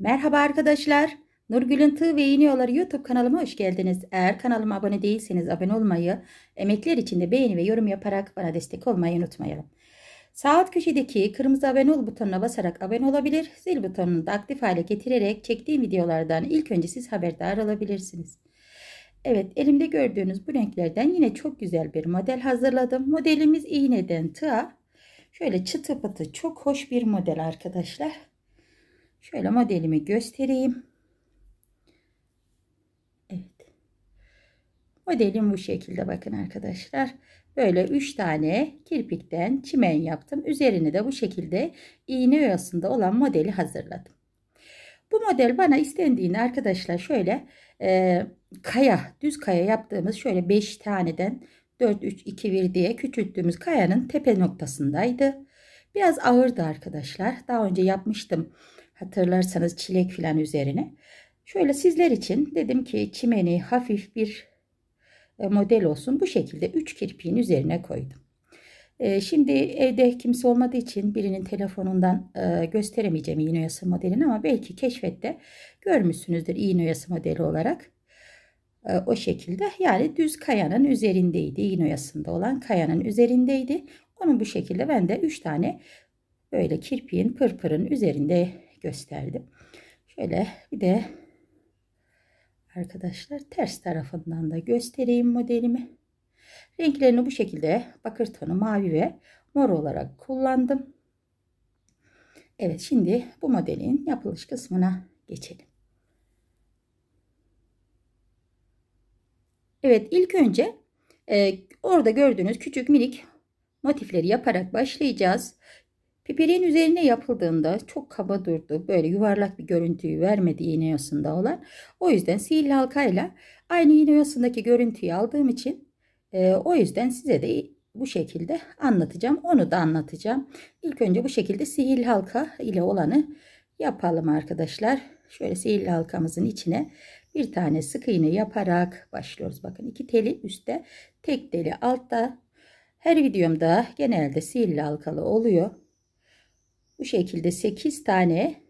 Merhaba arkadaşlar. Nurgül'ün Tığ ve İğniyorları YouTube kanalıma hoş geldiniz. Eğer kanalıma abone değilseniz abone olmayı, emekler için de beğeni ve yorum yaparak bana destek olmayı unutmayalım. Sağ alt köşedeki kırmızı abone ol butonuna basarak abone olabilir, zil butonunu da aktif hale getirerek çektiğim videolardan ilk önce siz haberdar olabilirsiniz. Evet elimde gördüğünüz bu renklerden yine çok güzel bir model hazırladım. Modelimiz iğneden tığa. Şöyle çıtı pıtı çok hoş bir model arkadaşlar. Şöyle modelimi göstereyim. Evet. Modelim bu şekilde bakın arkadaşlar. Böyle 3 tane kirpikten çimen yaptım. Üzerini de bu şekilde iğne oyasında olan modeli hazırladım. Bu model bana istendiğini arkadaşlar şöyle e, kaya, düz kaya yaptığımız şöyle 5 taneden 4-3-2-1 diye küçülttüğümüz kayanın tepe noktasındaydı. Biraz ağırdı arkadaşlar. Daha önce yapmıştım Hatırlarsanız çilek filan üzerine. Şöyle sizler için dedim ki çimeni hafif bir e, model olsun. Bu şekilde 3 kirpiğin üzerine koydum. E, şimdi evde kimse olmadığı için birinin telefonundan e, gösteremeyeceğim iğne oyası modelini ama belki keşfette görmüşsünüzdür iğne oyası modeli olarak. O şekilde yani düz kayanın üzerindeydi. iğne oyasında olan kayanın üzerindeydi. Onun bu şekilde ben de 3 tane böyle kirpiğin pırpırın üzerinde gösterdim. Şöyle bir de arkadaşlar ters tarafından da göstereyim modelimi. Renklerini bu şekilde bakır tonu mavi ve mor olarak kullandım. Evet şimdi bu modelin yapılış kısmına geçelim. Evet ilk önce e, orada gördüğünüz küçük minik motifleri yaparak başlayacağız. Pipirin üzerine yapıldığında çok kaba durdu. Böyle yuvarlak bir görüntüyü vermedi iğne yosunda olan. O yüzden sihirli halkayla aynı iğne yosundaki görüntüyü aldığım için e, o yüzden size de bu şekilde anlatacağım. Onu da anlatacağım. İlk önce bu şekilde sihirli halka ile olanı yapalım arkadaşlar. Şöyle sihirli halkamızın içine bir tane sık iğne yaparak başlıyoruz. Bakın iki teli üstte, tek teli altta. Her videomda genelde sihirli halkalı oluyor. Bu şekilde 8 tane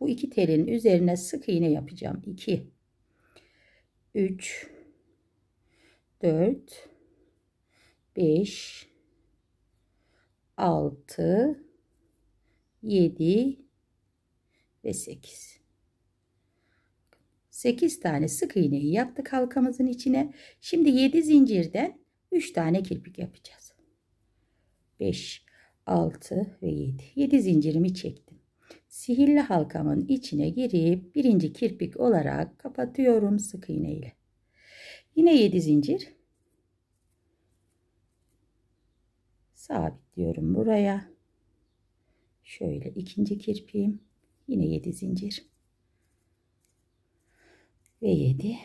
bu iki telin üzerine sık iğne yapacağım. 2 3 4 5 6 7 ve 8 8 tane sık iğneyi yaptık halkamızın içine. Şimdi 7 zincirden 3 tane kirpik yapacağız. 5 6 ve 7. 7 zincirimi çektim. Sihirli halkamın içine girip birinci kirpik olarak kapatıyorum sık iğne ile. Yine 7 zincir. Sabitliyorum buraya. Şöyle ikinci kirpiğim. Yine 7 zincir. Ve 7.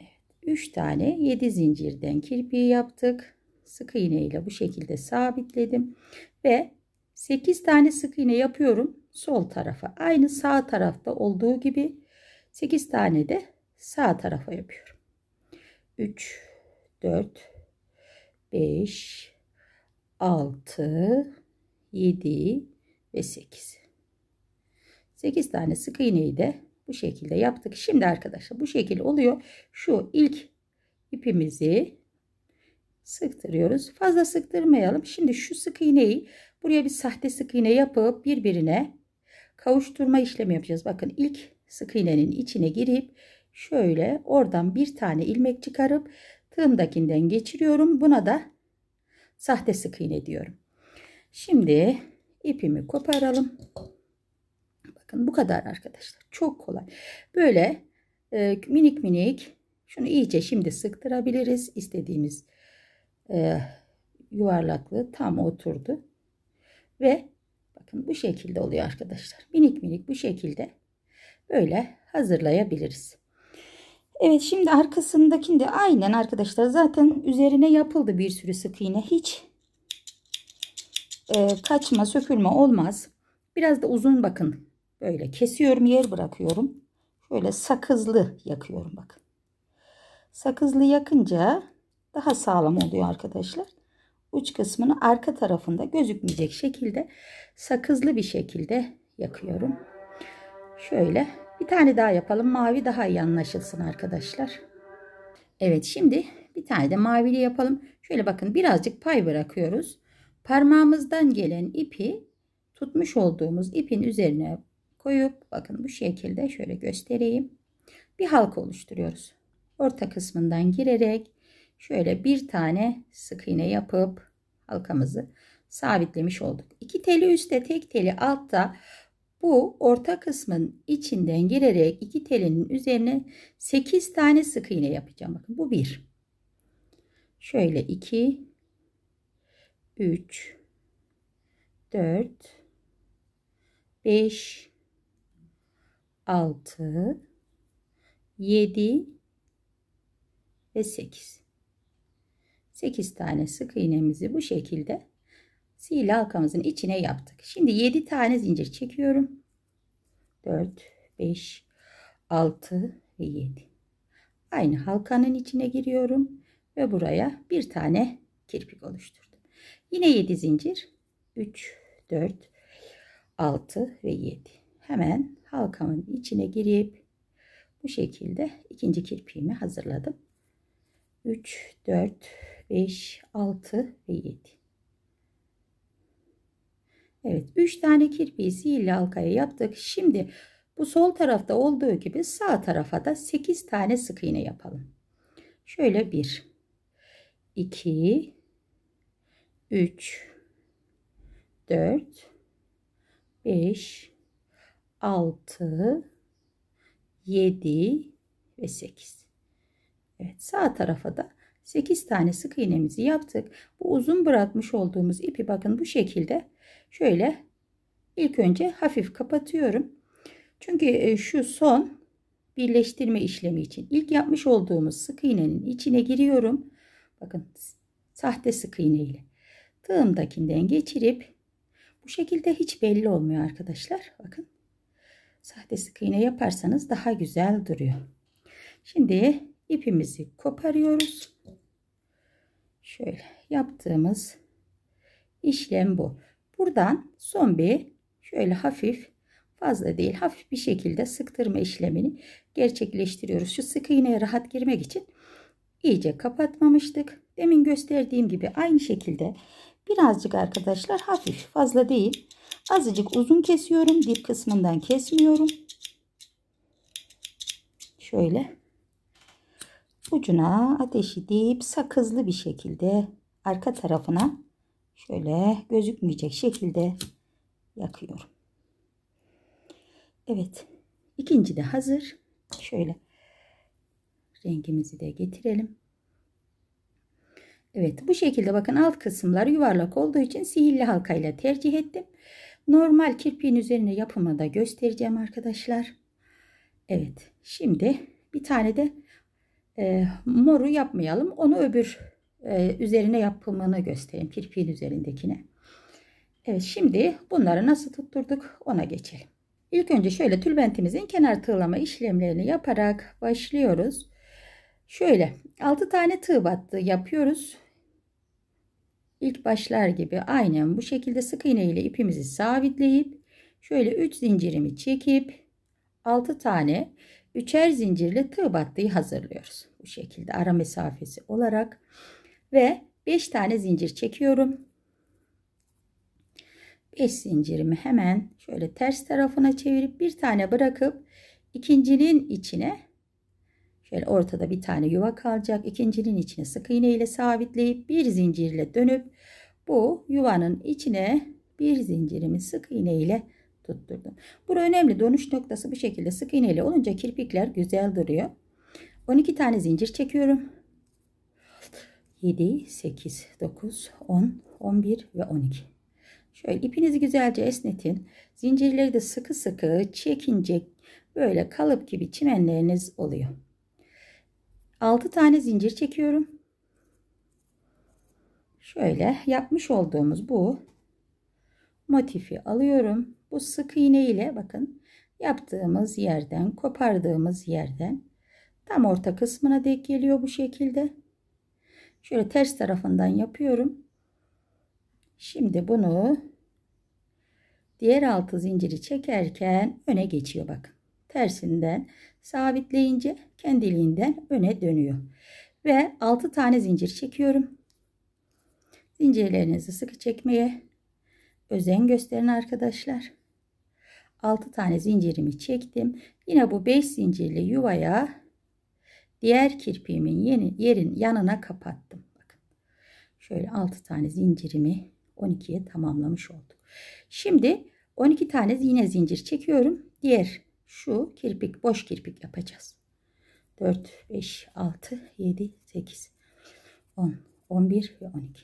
Evet, 3 tane 7 zincirden kirpiği yaptık sık iğne ile bu şekilde sabitledim ve 8 tane sık iğne yapıyorum sol tarafa aynı sağ tarafta olduğu gibi 8 tane de sağ tarafa yapıyorum 3 4 5 6 7 ve 8 8 tane sık iğneyi de bu şekilde yaptık şimdi arkadaşlar bu şekilde oluyor şu ilk ipimizi sıktırıyoruz. Fazla sıktırmayalım. Şimdi şu sık iğneyi buraya bir sahte sık iğne yapıp birbirine kavuşturma işlemi yapacağız. Bakın ilk sık iğnenin içine girip şöyle oradan bir tane ilmek çıkarıp tığımdakinden geçiriyorum. Buna da sahte sık iğne diyorum. Şimdi ipimi koparalım. Bakın bu kadar arkadaşlar. Çok kolay. Böyle e, minik minik şunu iyice şimdi sıktırabiliriz. istediğimiz e, yuvarlaklığı tam oturdu. Ve bakın bu şekilde oluyor arkadaşlar. Minik minik bu şekilde böyle hazırlayabiliriz. Evet şimdi arkasındakini de aynen arkadaşlar zaten üzerine yapıldı bir sürü sık iğne. Hiç e, kaçma sökülme olmaz. Biraz da uzun bakın. Böyle kesiyorum yer bırakıyorum. Şöyle sakızlı yakıyorum bakın. Sakızlı yakınca daha sağlam oluyor arkadaşlar. Uç kısmını arka tarafında gözükmeyecek şekilde sakızlı bir şekilde yakıyorum. Şöyle bir tane daha yapalım. Mavi daha iyi anlaşılsın arkadaşlar. Evet şimdi bir tane de mavili yapalım. Şöyle bakın birazcık pay bırakıyoruz. Parmağımızdan gelen ipi tutmuş olduğumuz ipin üzerine koyup bakın bu şekilde şöyle göstereyim. Bir halka oluşturuyoruz. Orta kısmından girerek şöyle bir tane sık iğne yapıp halkamızı sabitlemiş olduk. İki teli üstte tek teli altta bu orta kısmın içinden girerek iki telinin üzerine 8 tane sık iğne yapacağım. Bakın bu bir. Şöyle 2 3 4 5 6 7 ve 8 8 tane sık iğnemizi bu şekilde sihirli halkamızın içine yaptık. Şimdi 7 tane zincir çekiyorum. 4, 5, 6 ve 7. Aynı halkanın içine giriyorum ve buraya bir tane kirpik oluşturdum. Yine 7 zincir. 3, 4, 6 ve 7. Hemen halkamın içine girip bu şekilde ikinci kirpiğimi hazırladım. 3, 4, 5, 6 ve 7. Evet 3 tane kirpiği sihirli halkaya yaptık. Şimdi bu sol tarafta olduğu gibi sağ tarafa da 8 tane sık iğne yapalım. Şöyle 1, 2, 3, 4, 5, 6, 7 ve 8. Evet sağ tarafa da 8 tane sık iğnemizi yaptık. Bu uzun bırakmış olduğumuz ipi bakın bu şekilde şöyle ilk önce hafif kapatıyorum. Çünkü e, şu son birleştirme işlemi için ilk yapmış olduğumuz sık iğnenin içine giriyorum. Bakın sahte sık iğne ile tığımdakinden geçirip bu şekilde hiç belli olmuyor arkadaşlar. Bakın sahte sık iğne yaparsanız daha güzel duruyor. Şimdi ipimizi koparıyoruz. Şöyle yaptığımız işlem bu. Buradan son bir şöyle hafif fazla değil hafif bir şekilde sıktırma işlemini gerçekleştiriyoruz. Şu sık iğneye rahat girmek için iyice kapatmamıştık. Demin gösterdiğim gibi aynı şekilde birazcık arkadaşlar hafif fazla değil azıcık uzun kesiyorum. Dip kısmından kesmiyorum. Şöyle ucuna ateşi deyip sakızlı bir şekilde arka tarafına şöyle gözükmeyecek şekilde yakıyorum. Evet ikinci de hazır. Şöyle rengimizi de getirelim. Evet bu şekilde bakın alt kısımlar yuvarlak olduğu için sihirli halkayla tercih ettim. Normal kirpiğin üzerine yapımı da göstereceğim arkadaşlar. Evet şimdi bir tane de e, moru yapmayalım. Onu öbür e, üzerine yapımını göstereyim. Kirpiğin üzerindekine. Evet şimdi bunları nasıl tutturduk ona geçelim. İlk önce şöyle tülbentimizin kenar tığlama işlemlerini yaparak başlıyoruz. Şöyle 6 tane tığ battı yapıyoruz. İlk başlar gibi aynen bu şekilde sık iğne ile ipimizi sabitleyip şöyle 3 zincirimi çekip 6 tane üçer zincirli tığ battıyı hazırlıyoruz. Bu şekilde ara mesafesi olarak ve 5 tane zincir çekiyorum. 5 zincirimi hemen şöyle ters tarafına çevirip bir tane bırakıp ikincinin içine şöyle ortada bir tane yuva kalacak. İkincinin içine sık iğne ile sabitleyip bir zincirle dönüp bu yuvanın içine bir zincirimi sık iğne ile tutturdum. Bura önemli. Dönüş noktası bu şekilde sık iğneyle olunca kirpikler güzel duruyor. 12 tane zincir çekiyorum. 7, 8, 9, 10, 11 ve 12. Şöyle ipinizi güzelce esnetin. Zincirleri de sıkı sıkı çekince böyle kalıp gibi çimenleriniz oluyor. 6 tane zincir çekiyorum. Şöyle yapmış olduğumuz bu motifi alıyorum. Bu sık iğne ile bakın yaptığımız yerden kopardığımız yerden tam orta kısmına denk geliyor bu şekilde. Şöyle ters tarafından yapıyorum. Şimdi bunu diğer altı zinciri çekerken öne geçiyor bakın. Tersinden sabitleyince kendiliğinden öne dönüyor. Ve 6 tane zincir çekiyorum. Zincirlerinizi sıkı çekmeye özen gösterin arkadaşlar. 6 tane zincirimi çektim. Yine bu 5 zincirli yuvaya diğer kirpiğimin yeni, yerin yanına kapattım. Bakın. Şöyle 6 tane zincirimi 12'ye tamamlamış olduk. Şimdi 12 tane yine zincir çekiyorum. Diğer şu kirpik boş kirpik yapacağız. 4 5 6 7 8 10 11 ve 12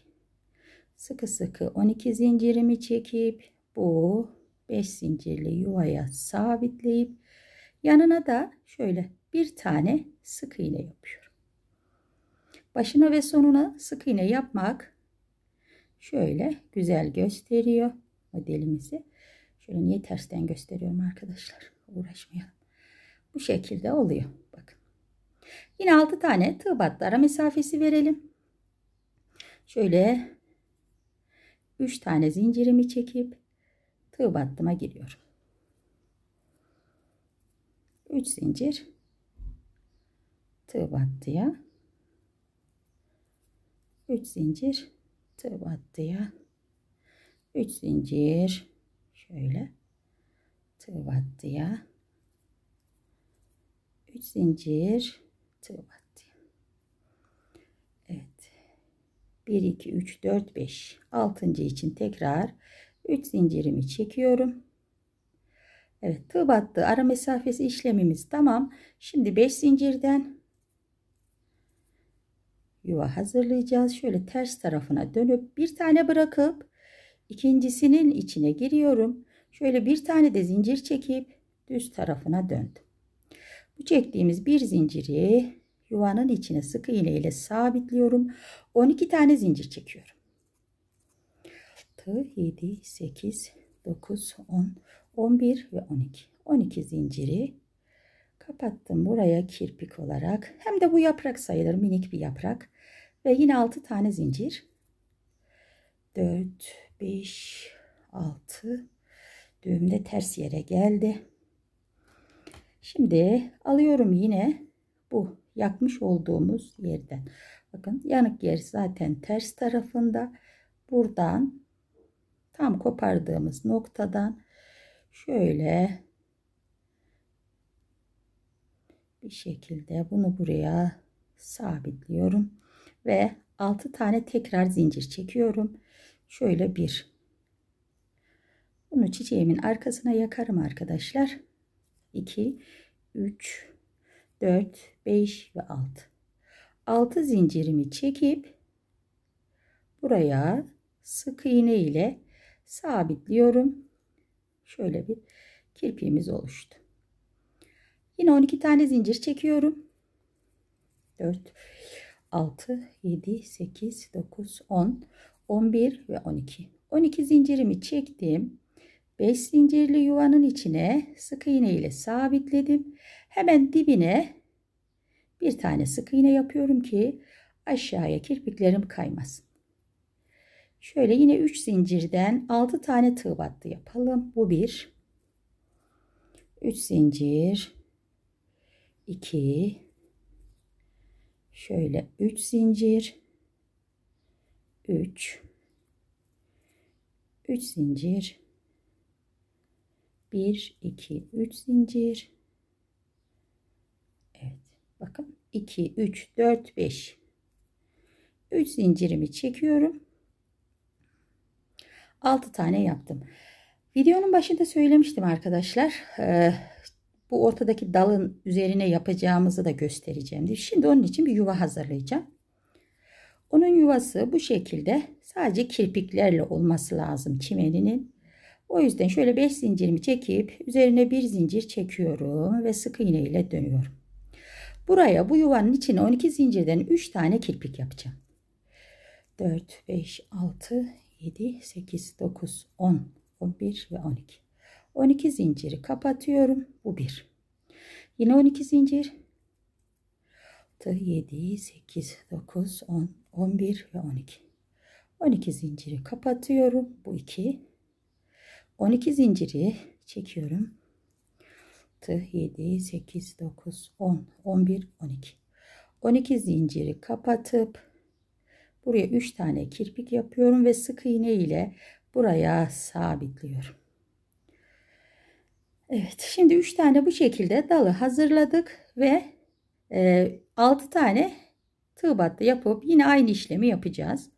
sıkı sıkı 12 zincirimi çekip bu 5 zincirli yuvaya sabitleyip yanına da şöyle bir tane sık iğne yapıyorum. Başına ve sonuna sık iğne yapmak şöyle güzel gösteriyor modelimizi. Şöyle niye tersten gösteriyorum arkadaşlar? Uğraşmayalım. Bu şekilde oluyor. Bakın. Yine 6 tane tığ batlara mesafesi verelim. Şöyle 3 tane zincirimi çekip tığ battıma giriyorum. 3 zincir tığ battıya 3 zincir tığ battıya 3 zincir şöyle tığ battıya 3 zincir tığ battıya 1 2 3 4 5 altıncı için tekrar 3 zincirimi çekiyorum Evet tığ battı ara mesafesi işlemimiz tamam şimdi 5 zincirden yuva hazırlayacağız şöyle ters tarafına dönüp bir tane bırakıp ikincisinin içine giriyorum şöyle bir tane de zincir çekip düz tarafına döndüm bu çektiğimiz bir zinciri yuvanın içine sık iğne ile sabitliyorum. 12 tane zincir çekiyorum. 7, 8, 9, 10, 11 ve 12. 12 zinciri kapattım buraya kirpik olarak. Hem de bu yaprak sayılır minik bir yaprak. Ve yine 6 tane zincir. 4, 5, 6 düğümde ters yere geldi. Şimdi alıyorum yine bu yakmış olduğumuz yerden. Bakın yanık yer zaten ters tarafında. Buradan tam kopardığımız noktadan şöyle bir şekilde bunu buraya sabitliyorum ve 6 tane tekrar zincir çekiyorum. Şöyle bir. Bunu çiçeğimin arkasına yakarım arkadaşlar. 2 3 4, 5 ve 6. 6 zincirimi çekip buraya sık iğne ile sabitliyorum. Şöyle bir kirpiğimiz oluştu. Yine 12 tane zincir çekiyorum. 4, 6, 7, 8, 9, 10, 11 ve 12. 12 zincirimi çektim. 5 zincirli yuvanın içine sık iğne ile sabitledim. Hemen dibine bir tane sık iğne yapıyorum ki aşağıya kirpiklerim kaymasın. Şöyle yine 3 zincirden 6 tane tığ battı yapalım. Bu 1. 3 zincir. 2. Şöyle 3 zincir. 3. 3 zincir. 1 2 3 zincir. Bakın 2, 3, 4, 5. 3 zincirimi çekiyorum. 6 tane yaptım. Videonun başında söylemiştim arkadaşlar. bu ortadaki dalın üzerine yapacağımızı da göstereceğim. Şimdi onun için bir yuva hazırlayacağım. Onun yuvası bu şekilde sadece kirpiklerle olması lazım çimeninin. O yüzden şöyle 5 zincirimi çekip üzerine bir zincir çekiyorum ve sık iğne ile dönüyorum. Buraya bu yuvanın içine 12 zincirden 3 tane kirpik yapacağım. 4, 5, 6, 7, 8, 9, 10, 11 ve 12. 12 zinciri kapatıyorum. Bu 1. Yine 12 zincir. 6, 7, 8, 9, 10, 11 ve 12. 12 zinciri kapatıyorum. Bu 2. 12 zinciri çekiyorum. 6, 7, 8, 9, 10, 11, 12. 12 zinciri kapatıp buraya 3 tane kirpik yapıyorum ve sık iğne ile buraya sabitliyorum. Evet şimdi 3 tane bu şekilde dalı hazırladık ve e, 6 tane tığ battı yapıp yine aynı işlemi yapacağız.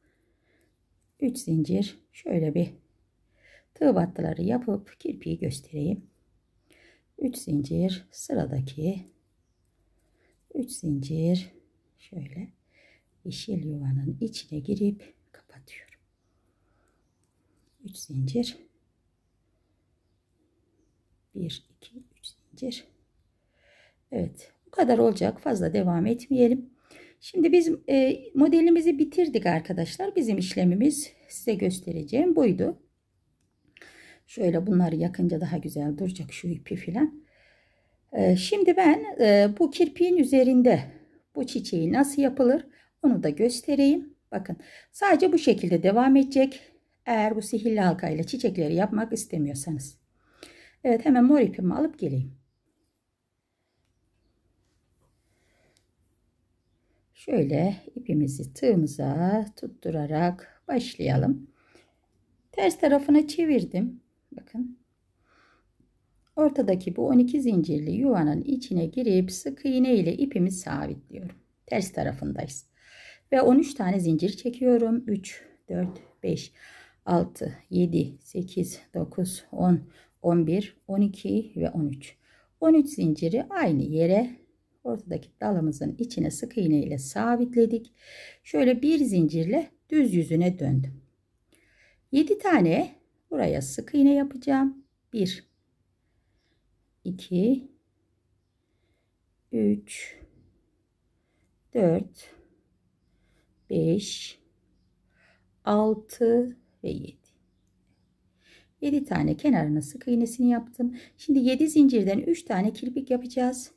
3 zincir şöyle bir tığ battıları yapıp kirpiği göstereyim. 3 zincir sıradaki 3 zincir şöyle yeşil yuvanın içine girip kapatıyorum. 3 zincir 1 2 3 zincir. Evet, bu kadar olacak. Fazla devam etmeyelim. Şimdi biz e, modelimizi bitirdik arkadaşlar. Bizim işlemimiz size göstereceğim buydu. Şöyle bunları yakınca daha güzel duracak şu ipi filan. Ee, şimdi ben e, bu kirpiğin üzerinde bu çiçeği nasıl yapılır onu da göstereyim. Bakın sadece bu şekilde devam edecek. Eğer bu sihirli halkayla çiçekleri yapmak istemiyorsanız. Evet hemen mor ipimi alıp geleyim. Şöyle ipimizi tığımıza tutturarak başlayalım. Ters tarafına çevirdim. Bakın. Ortadaki bu 12 zincirli yuvanın içine girip sık iğne ile ipimi sabitliyorum. Ters tarafındayız. Ve 13 tane zincir çekiyorum. 3, 4, 5, 6, 7, 8, 9, 10, 11, 12 ve 13. 13 zinciri aynı yere ortadaki dalımızın içine sık iğne ile sabitledik. Şöyle bir zincirle düz yüzüne döndüm. 7 tane Buraya sık iğne yapacağım. 1 2 3 4 5 6 ve 7 7 tane kenarına sık iğnesini yaptım. Şimdi 7 zincirden 3 tane kirpik yapacağız.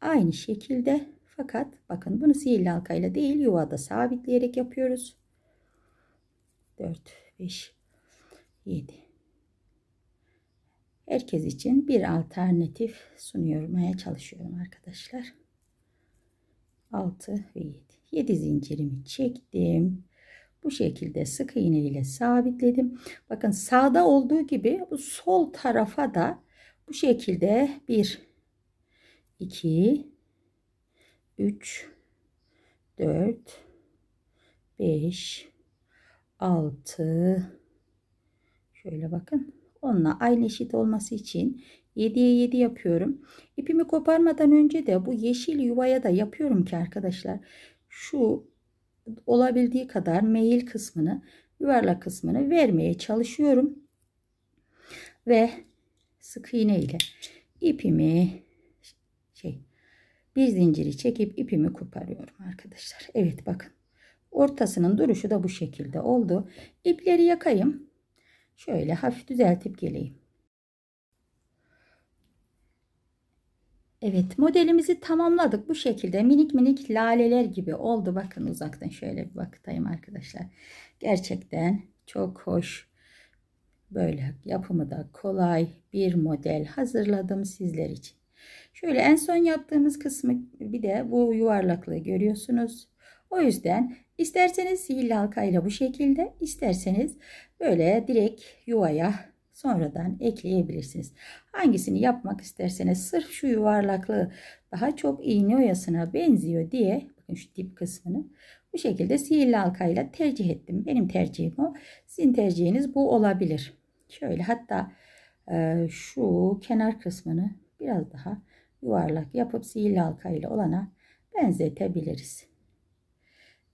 Aynı şekilde fakat bakın bunu sihirli halkayla değil yuvada sabitleyerek yapıyoruz. 4, 5, 7. Herkes için bir alternatif sunuyormaya çalışıyorum arkadaşlar. 6 ve 7. 7 zincirimi çektim. Bu şekilde sık iğne ile sabitledim. Bakın sağda olduğu gibi bu sol tarafa da bu şekilde 1 2 3 4 5 6 şöyle bakın onunla aynı eşit olması için 7'ye 7 yapıyorum ipimi koparmadan önce de bu yeşil yuvaya da yapıyorum ki arkadaşlar şu olabildiği kadar meyil kısmını yuvarlak kısmını vermeye çalışıyorum ve sık iğne ile ipimi şey bir zinciri çekip ipimi koparıyorum arkadaşlar Evet bakın Ortasının duruşu da bu şekilde oldu. İpleri yakayım. Şöyle hafif düzeltip geleyim. Evet modelimizi tamamladık. Bu şekilde minik minik laleler gibi oldu. Bakın uzaktan şöyle bir bakayım arkadaşlar. Gerçekten çok hoş. Böyle yapımı da kolay bir model hazırladım sizler için. Şöyle en son yaptığımız kısmı bir de bu yuvarlaklığı görüyorsunuz. O yüzden isterseniz sihirli halkayla bu şekilde isterseniz böyle direkt yuvaya sonradan ekleyebilirsiniz. Hangisini yapmak isterseniz sırf şu yuvarlaklığı daha çok iğne oyasına benziyor diye bakın şu dip kısmını bu şekilde sihirli halkayla tercih ettim. Benim tercihim o. Sizin tercihiniz bu olabilir. Şöyle hatta e, şu kenar kısmını biraz daha yuvarlak yapıp sihirli halkayla olana benzetebiliriz.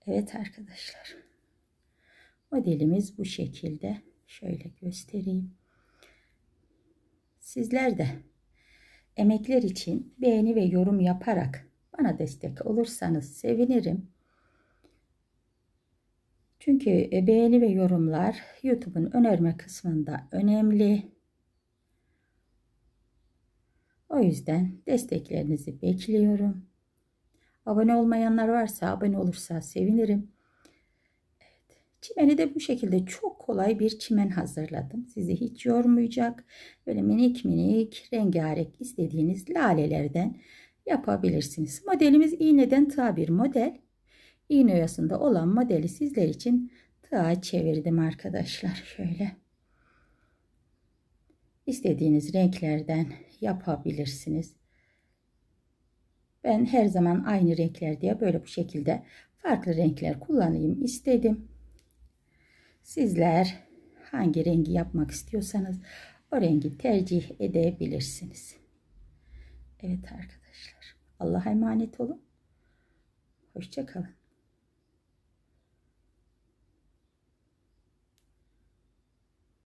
Evet arkadaşlar. Modelimiz bu şekilde. Şöyle göstereyim. Sizler de emekler için beğeni ve yorum yaparak bana destek olursanız sevinirim. Çünkü e, beğeni ve yorumlar YouTube'un önerme kısmında önemli. O yüzden desteklerinizi bekliyorum. Abone olmayanlar varsa abone olursa sevinirim. Evet. Çimeni de bu şekilde çok kolay bir çimen hazırladım. Sizi hiç yormayacak. Böyle minik minik rengarenk istediğiniz lalelerden yapabilirsiniz. Modelimiz iğneden tığ bir model. İğne oyasında olan modeli sizler için tığa çevirdim arkadaşlar. Şöyle. İstediğiniz renklerden yapabilirsiniz. Ben her zaman aynı renkler diye böyle bu şekilde farklı renkler kullanayım istedim. Sizler hangi rengi yapmak istiyorsanız o rengi tercih edebilirsiniz. Evet arkadaşlar. Allah'a emanet olun. Hoşçakalın.